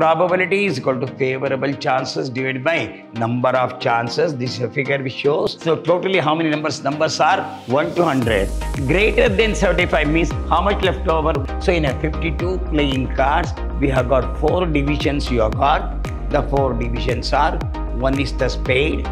probability is equal to favorable chances divided by number of chances. This is a figure which shows. So totally how many numbers? Numbers are 1 to 100. Greater than 75 means how much left over? So in a 52 playing cards, we have got four divisions you have got. The four divisions are, one is the spade,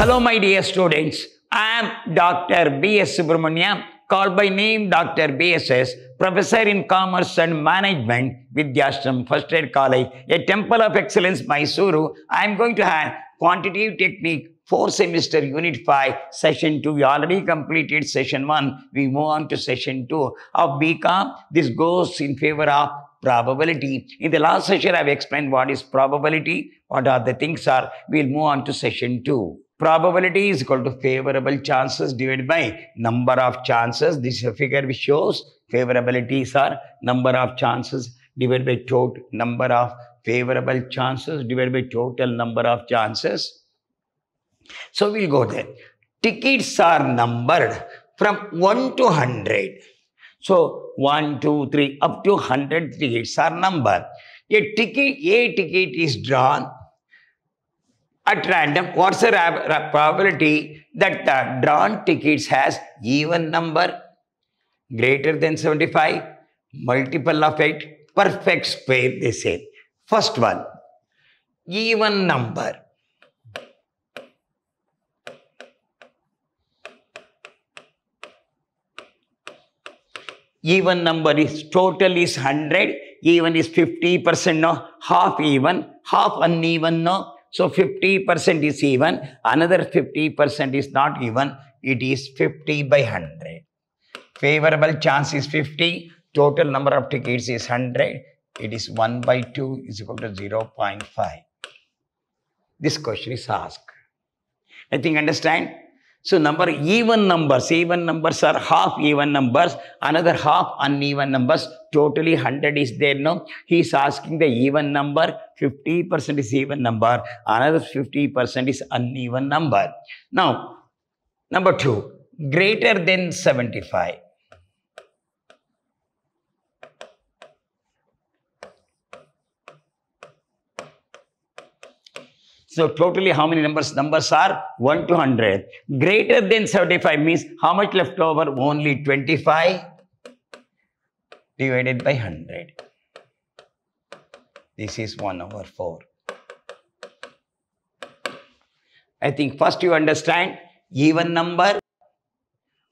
Hello, my dear students. I am Dr. B.S. Subramaniam, called by name Dr. B.S.S., Professor in Commerce and Management, Vidyashram First Aid College, a Temple of Excellence, Mysuru. I am going to have Quantitative Technique, 4 semester, Unit 5, Session 2. We already completed Session 1. We move on to Session 2 of BCom. This goes in favor of probability. In the last session, I've explained what is probability, what are the things are. We'll move on to Session 2. Probability is equal to favorable chances divided by number of chances. This figure which shows favorabilities are number of chances divided by total number of favorable chances divided by total number of chances. So we'll go there. Tickets are numbered from 1 to 100. So 1, 2, 3, up to 100 tickets are numbered. A ticket, a ticket is drawn at random what's the probability that the drawn tickets has even number greater than 75 multiple of 8 perfect square they say first one even number even number is total is 100 even is 50% no half even half uneven no so 50% is even, another 50% is not even, it is 50 by 100. Favorable chance is 50, total number of tickets is 100, it is 1 by 2 is equal to 0 0.5. This question is asked. I think understand? So number even numbers, even numbers are half even numbers, another half uneven numbers, totally 100 is there now. He is asking the even number, 50% is even number, another 50% is uneven number. Now, number two, greater than 75. So totally how many numbers? Numbers are 1 to 100. Greater than 75 means how much left over? Only 25 divided by 100. This is 1 over 4. I think first you understand even number,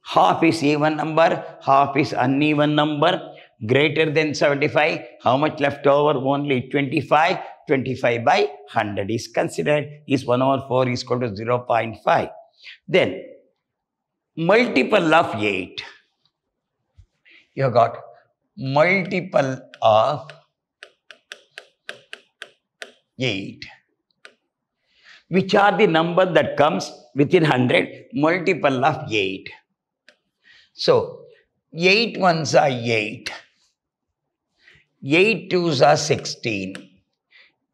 half is even number, half is uneven number. Greater than 75, how much left over? Only 25 25 by 100 is considered is 1 over 4 is equal to 0 0.5. Then multiple of 8. You got multiple of 8 which are the number that comes within 100 multiple of 8. So 8 ones are 8, 8 twos are 16,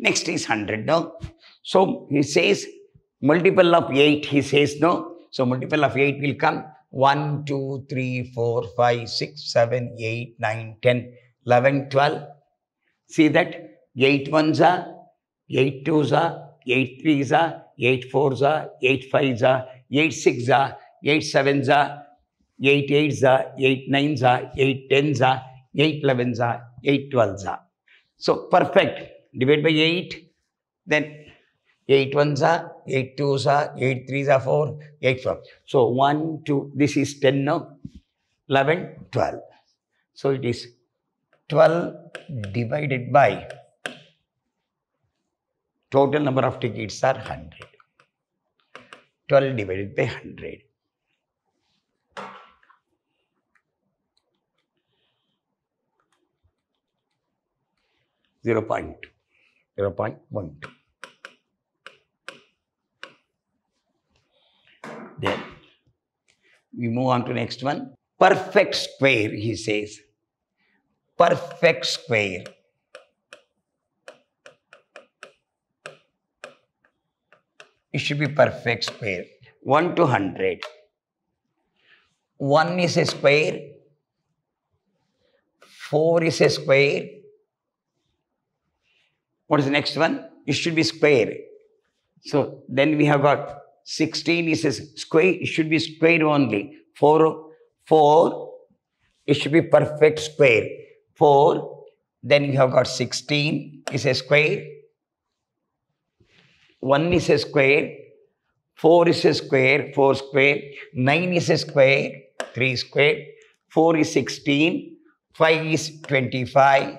Next is 100, no? So he says multiple of 8, he says no. So multiple of 8 will come 1, 2, 3, 4, 5, 6, 7, 8, 9, 10, 11, 12. See that 8 ones are, 8 twos are, 8 threes are, 8 fours are, 8 fives are, 8 six are, 8 sevens are, 8 eights are, 8 nines are, 8 tens are, 8 elevens are, 8 twelves are. So perfect divide by 8, then 8 ones are, 8 twos are, 8 threes are 4, 8 four. So 1, 2, this is 10 now, 11, 12. So it is 12 divided by total number of tickets are 100. 12 divided by 100. Zero point two. 0 0.1 then we move on to next one perfect square he says perfect square it should be perfect square 1 to 100 1 is a square 4 is a square what is the next one? It should be square. So then we have got 16 is says square, it should be square only. 4, 4, it should be perfect square. 4, then you have got 16 is a square. 1 is a square. 4 is a square, 4 square. 9 is a square, 3 square. 4 is 16. 5 is 25.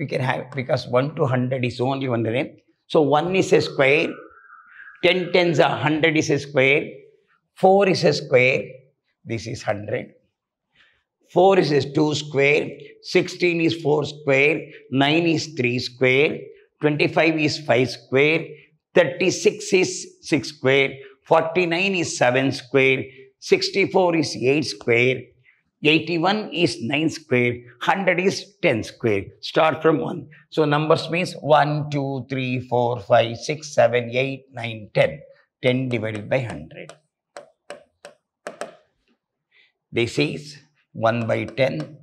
we can have because 1 to 100 is only one name. So 1 is a square, 10 tens are 100 is a square, 4 is a square, this is 100. 4 is a 2 square, 16 is 4 square, 9 is 3 square, 25 is 5 square, 36 is 6 square, 49 is 7 square, 64 is 8 square, 81 is 9 square, 100 is 10 square. Start from 1. So numbers means 1, 2, 3, 4, 5, 6, 7, 8, 9, 10. 10 divided by 100. This is 1 by 10.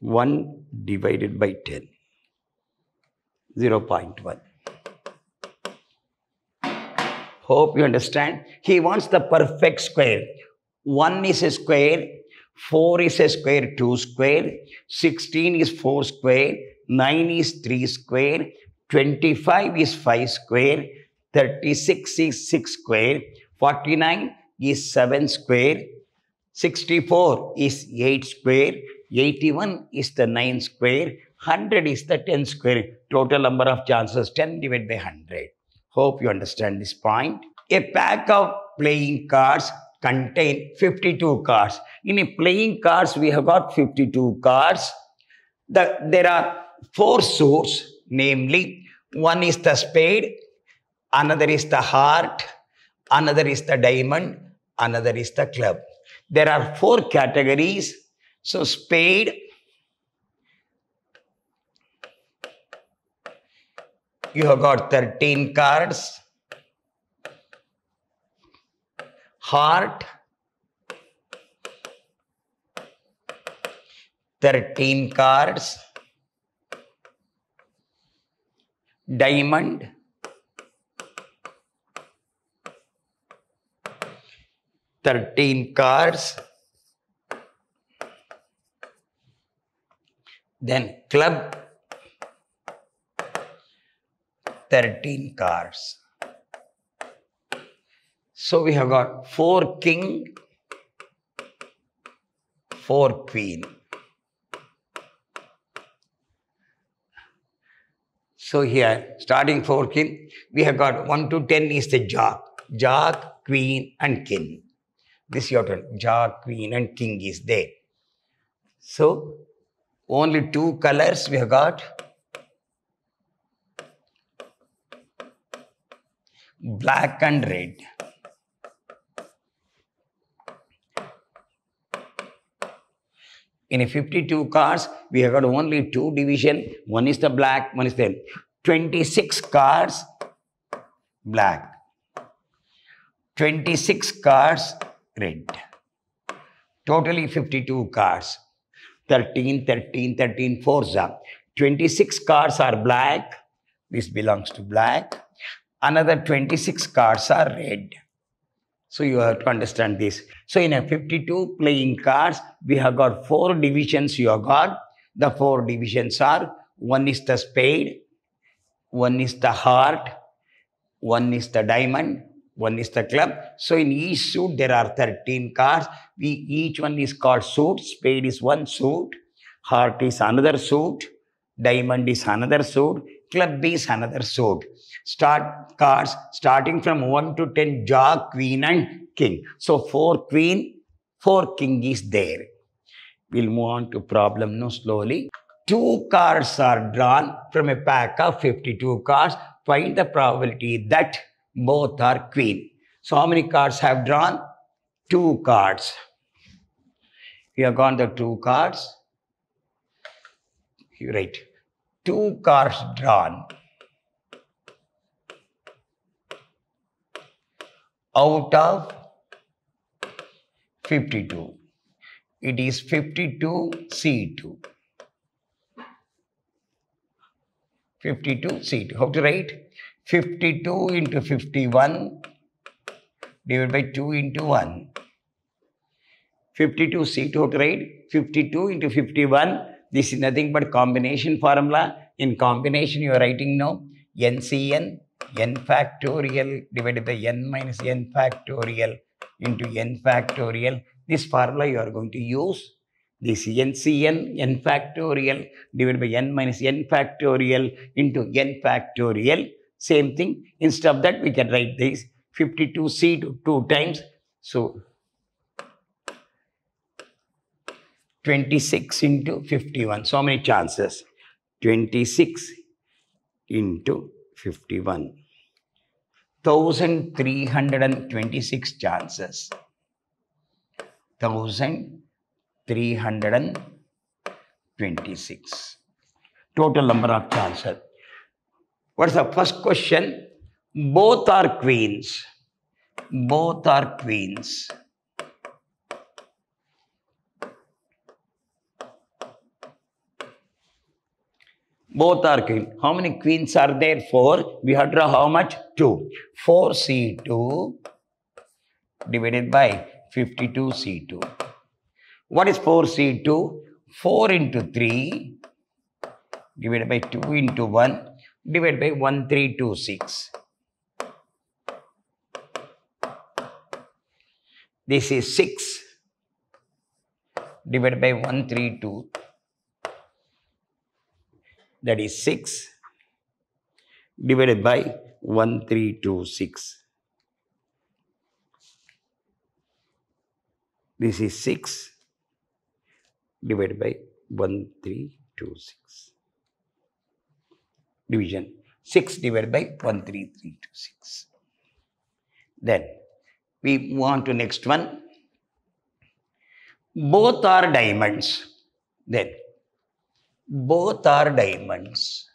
1 divided by 10. 0 0.1. Hope you understand. He wants the perfect square. 1 is a square, 4 is a square, 2 square, 16 is 4 square, 9 is 3 square, 25 is 5 square, 36 is 6 square, 49 is 7 square, 64 is 8 square, 81 is the 9 square, 100 is the 10 square. Total number of chances 10 divided by 100. Hope you understand this point. A pack of playing cards contain 52 cards. In a playing cards, we have got 52 cards. The, there are four suits, namely, one is the spade, another is the heart, another is the diamond, another is the club. There are four categories. So spade, you have got 13 cards. Heart, 13 cards. Diamond, 13 cards. Then club, 13 cars. So we have got 4 king, 4 queen. So here, starting 4 king, we have got 1 to 10 is the jack. Jack, queen and king. This is your turn. jack, queen and king is there. So only two colors we have got black and red. In 52 cars, we have got only two division. One is the black, one is the 26 cars black. 26 cars red. Totally 52 cars. 13, 13, 13, 4 26 cars are black. This belongs to black another 26 cards are red. So you have to understand this. So in a 52 playing cards, we have got four divisions you have got. The four divisions are, one is the spade, one is the heart, one is the diamond, one is the club. So in each suit, there are 13 cards. We, each one is called suit. Spade is one suit, heart is another suit, diamond is another suit, club is another sort. Start cards starting from 1 to 10, Jack, queen and king. So 4 queen, 4 king is there. We'll move on to problem now slowly. Two cards are drawn from a pack of 52 cards. Find the probability that both are queen. So how many cards have drawn? Two cards. You have gone the two cards. You right two cars drawn out of 52. It is 52 C2. 52 C2. How to write? 52 into 51 divided by 2 into 1. 52 C2 how to write? 52 into 51 this is nothing but combination formula. In combination, you are writing now NCN, n factorial divided by n minus n factorial into n factorial. This formula you are going to use. This NCN, n factorial divided by n minus n factorial into n factorial. Same thing. Instead of that, we can write this 52c to 2 times. So, 26 into 51. So many chances. 26 into 51. 1326 chances. 1326. Total number of chances. What's the first question? Both are queens. Both are queens. Both are queen. How many queens are there? Four. We had to draw how much? Two. 4C2 divided by 52C2. What is 4C2? 4 into 3 divided by 2 into 1 divided by 1326. This is 6 divided by 2, that is 6 divided by 1326. This is 6 divided by 1326. Division 6 divided by 13326. Then we move on to next one. Both are diamonds. Then both are diamonds.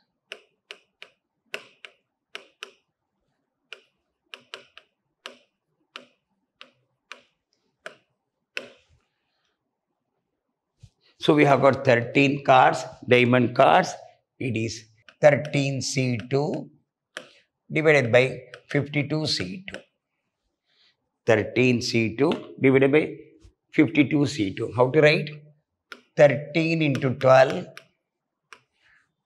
So we have got 13 cars, diamond cars. It is 13C2 divided by 52C2. 13C2 divided by 52C2. How to write? 13 into 12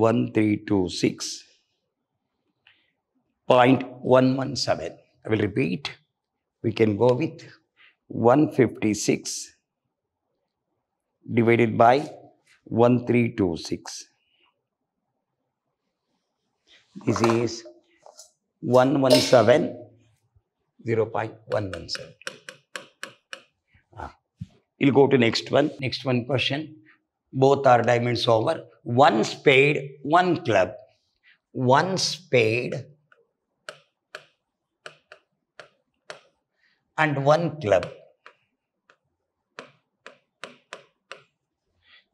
1326.117. I will repeat. We can go with 156 divided by 1326. This is 117, 0 0.117. Ah. You'll go to next one. Next one question. Both are diamonds over one spade, one club. One spade and one club.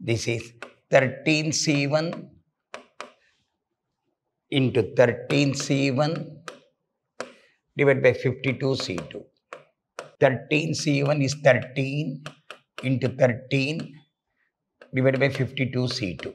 This is 13C1 into 13C1 divided by 52C2. 13C1 is 13 into 13 divided by 52C2.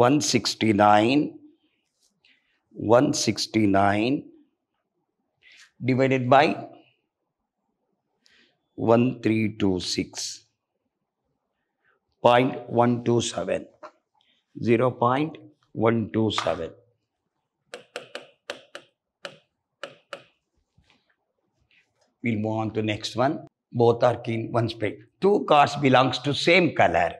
169 169 divided by 1326 0.127 0.127 We'll move on to next one. Both are keen one spec. Two cars belongs to same color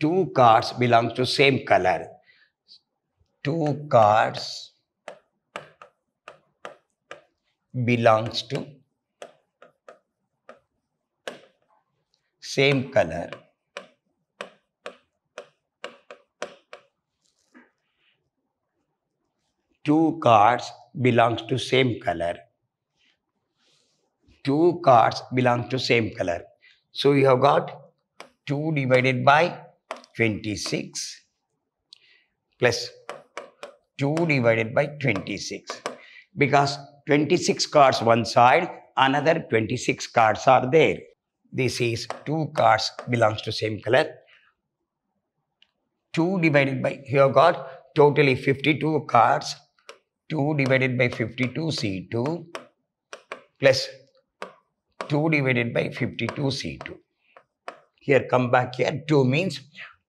two cards belongs to same color. Two cards belongs to same color. Two cards belongs to same color. Two cards belong to same color. So you have got 2 divided by 26 plus 2 divided by 26 because 26 cards one side another 26 cards are there this is two cards belongs to same color 2 divided by here got totally 52 cards 2 divided by 52 c2 plus 2 divided by 52 c2 here come back here 2 means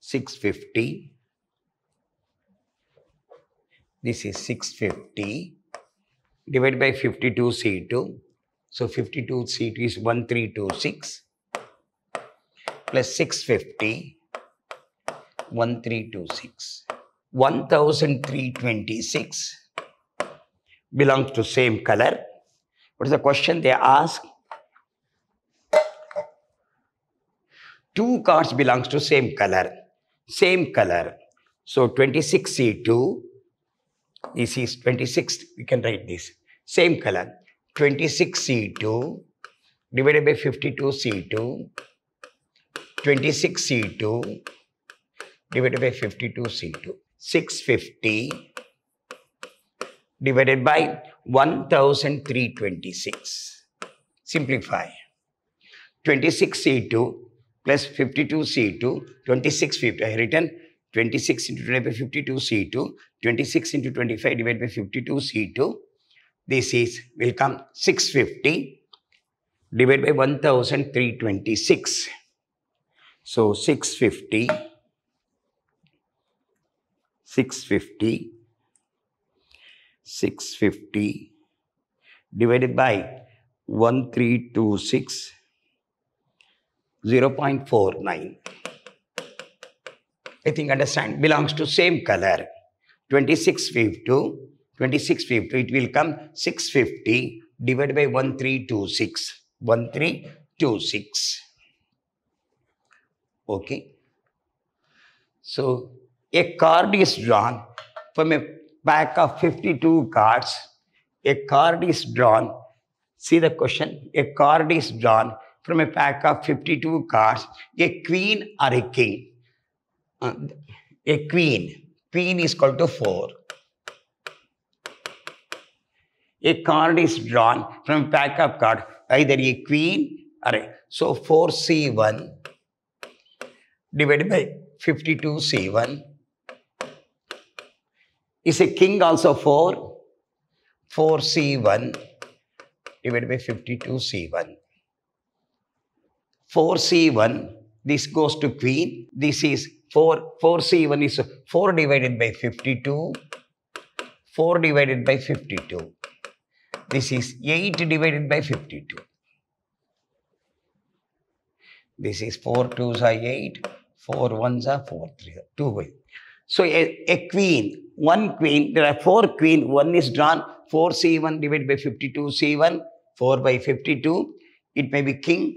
650. This is 650 divided by 52C2. So 52C2 is 1326 plus 650, 1326. 1326 belongs to same color. What is the question they ask? Two cards belongs to same color same color. So 26C2, this is 26, we can write this, same color. 26C2 divided by 52C2, 26C2 divided by 52C2, 650 divided by 1326. Simplify. 26C2 plus 52C2, 26 50. I have written 26 into 20 by 52C2, 26 into 25 divided by 52C2. This is, will come 650 divided by 1326. So 650, 650, 650 divided by 1326 0.49. I think understand belongs to same color. 26 wave 26 it will come 650 divided by 1326. 1326. Okay. So a card is drawn from a pack of 52 cards. A card is drawn. See the question. A card is drawn from a pack of 52 cards a queen or a king. Uh, a queen. Queen is called to 4. A card is drawn from a pack of cards, either a queen or a. So 4C1 divided by 52C1 is a king also 4. 4C1 divided by 52C1 4c1, this goes to queen. This is 4, 4c1 is 4 divided by 52, 4 divided by 52. This is 8 divided by 52. This is 4 2s are 8, 4 1s are 4 3, 2 way. So a, a queen, one queen, there are four queen, one is drawn 4c1 divided by 52c1, 4 by 52. It may be king,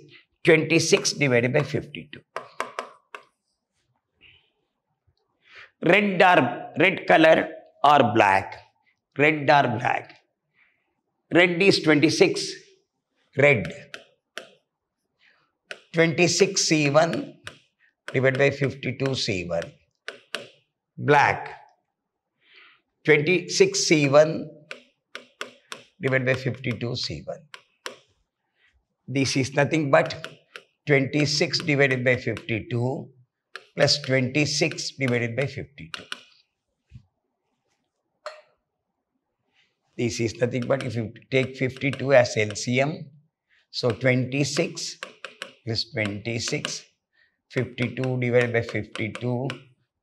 26 divided by 52. Red dark, red color or black. Red or black. Red is 26. Red. 26 C1 divided by 52 C1. Black. 26 C1 divided by 52 C1 this is nothing but 26 divided by 52 plus 26 divided by 52. This is nothing but if you take 52 as LCM, so 26 plus 26, 52 divided by 52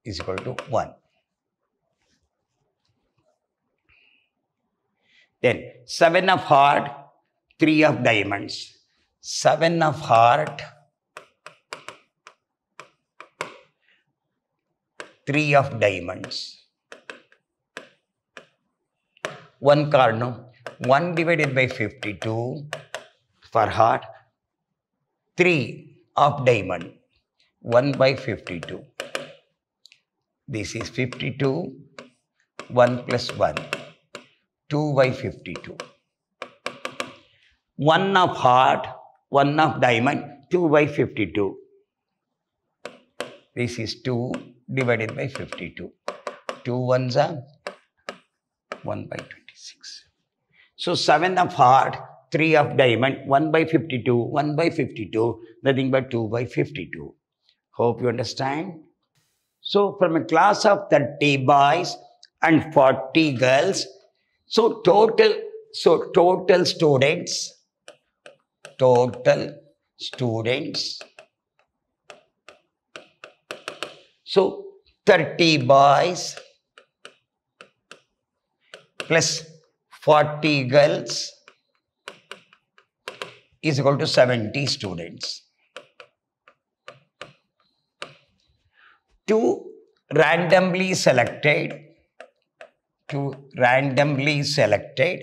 is equal to 1. Then 7 of hard, 3 of diamonds seven of heart, three of diamonds. One card, no? 1 divided by 52 for heart, 3 of diamond, 1 by 52. This is 52, 1 plus 1, 2 by 52. 1 of heart, one of diamond 2 by 52. This is 2 divided by 52. 2 ones are 1 by 26. So 7 of heart, 3 of diamond, 1 by 52, 1 by 52, nothing but 2 by 52. Hope you understand. So from a class of 30 boys and 40 girls, so total, so total students total students. So 30 boys plus 40 girls is equal to 70 students. Two randomly selected, two randomly selected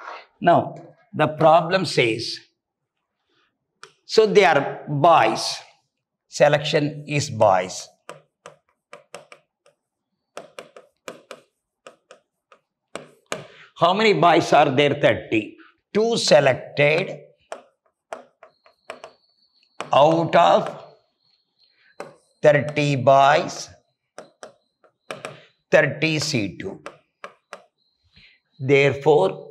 Now, the problem says, so they are boys. Selection is boys. How many boys are there? 30. Two selected out of 30 boys, 30 C2. Therefore,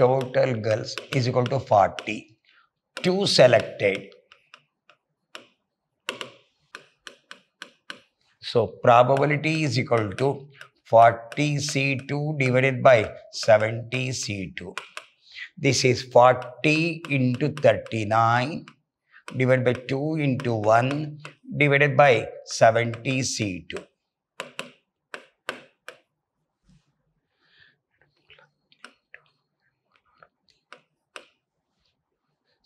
total girls is equal to 40. 2 selected. So probability is equal to 40C2 divided by 70C2. This is 40 into 39 divided by 2 into 1 divided by 70C2.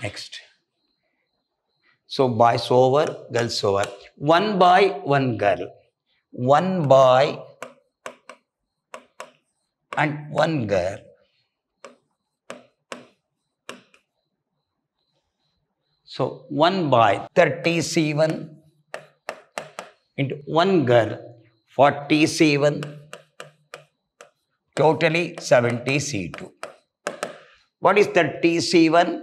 Next. So boys over, girls over. One boy, one girl. One boy and one girl. So 1 boy 37 into 1 girl 47 totally 70 C2. What is 37?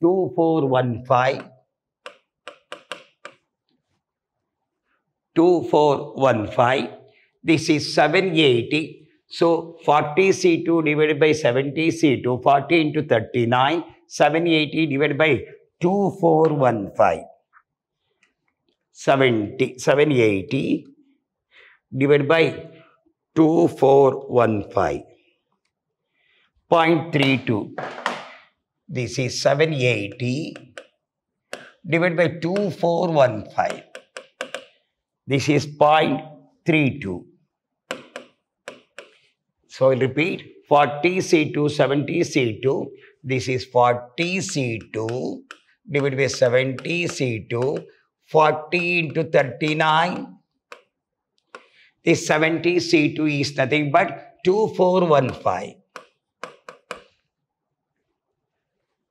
2415 2415 this is 780 so 40c2 divided by 70c2 40 into 39 780 divided by 2415 70 780 divided by 2415 0.32 this is 780 divided by 2415. This is 0.32. So I'll repeat 40C2, 70C2. This is 40C2 divided by 70C2. 40 into 39. This 70C2 is nothing but 2415.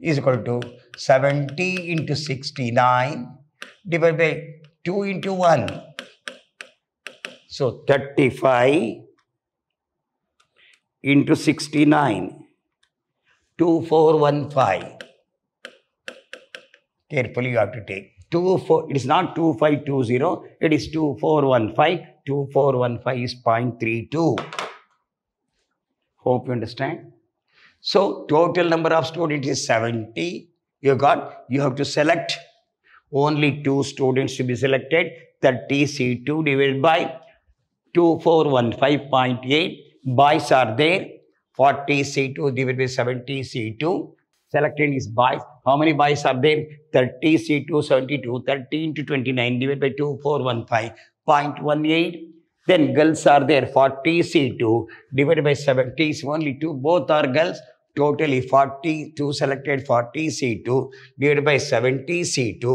is equal to 70 into 69 divided by 2 into 1. So 35 into 69, 2415. Carefully you have to take. two four. it is not 2520, it is 2415. 2415 is 0.32. Hope you understand. So total number of students is 70. You got, you have to select only two students to be selected. 30 C2 divided by 2415.8. Boys are there. 40 C2 divided by 70 C2. Selected is boys. How many boys are there? 30 C2, 72, 13 to 29 divided by 2415.18. Then girls are there for TC2 divided by 7. is only 2. Both are girls. Totally 42 selected for TC2 divided by 7 TC2.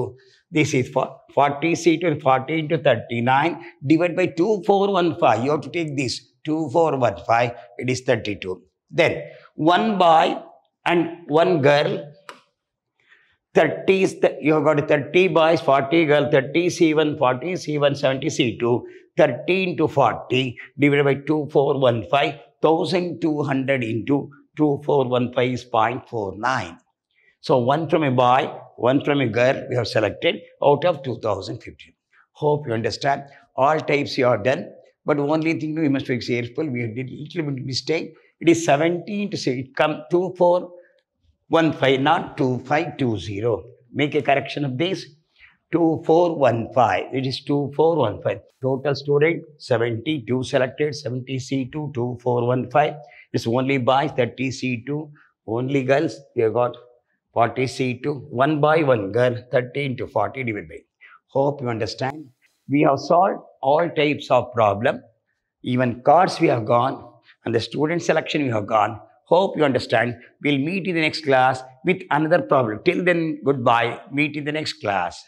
This is for 40 C and 40 into 39 divided by 2415. You have to take this 2415. It is 32. Then 1 boy and 1 girl. 30 is you have got 30 boys, 40 girl, 30 C1, 40 C1, 70 C2. 13 to 40 divided by 2415, 1200 into 2415 is 0.49. So one from a boy, one from a girl we have selected out of 2015. Hope you understand. All types you are done. But only thing you must be careful. We did little bit mistake. It is 17 to say it come 2415, not 2520. Make a correction of this. 2415. It is 2415. Total student 72 selected, 70 C2, 2415. It's only boys, 30 C2. Only girls, have got 40 C2. One by one girl, 13 to 40 divided by. Hope you understand. We have solved all types of problem. Even cards we have gone and the student selection we have gone. Hope you understand. We'll meet in the next class with another problem. Till then, goodbye. Meet in the next class.